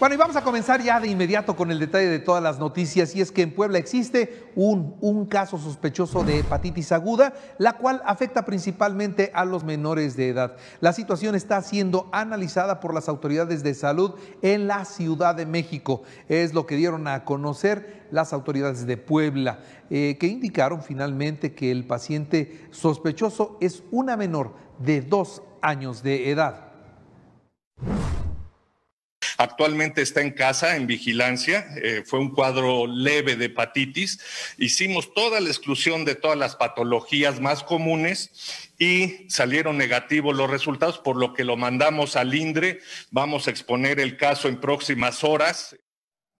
Bueno, y vamos a comenzar ya de inmediato con el detalle de todas las noticias, y es que en Puebla existe un, un caso sospechoso de hepatitis aguda, la cual afecta principalmente a los menores de edad. La situación está siendo analizada por las autoridades de salud en la Ciudad de México, es lo que dieron a conocer las autoridades de Puebla, eh, que indicaron finalmente que el paciente sospechoso es una menor de dos años de edad. Actualmente está en casa, en vigilancia. Eh, fue un cuadro leve de hepatitis. Hicimos toda la exclusión de todas las patologías más comunes y salieron negativos los resultados, por lo que lo mandamos al INDRE. Vamos a exponer el caso en próximas horas.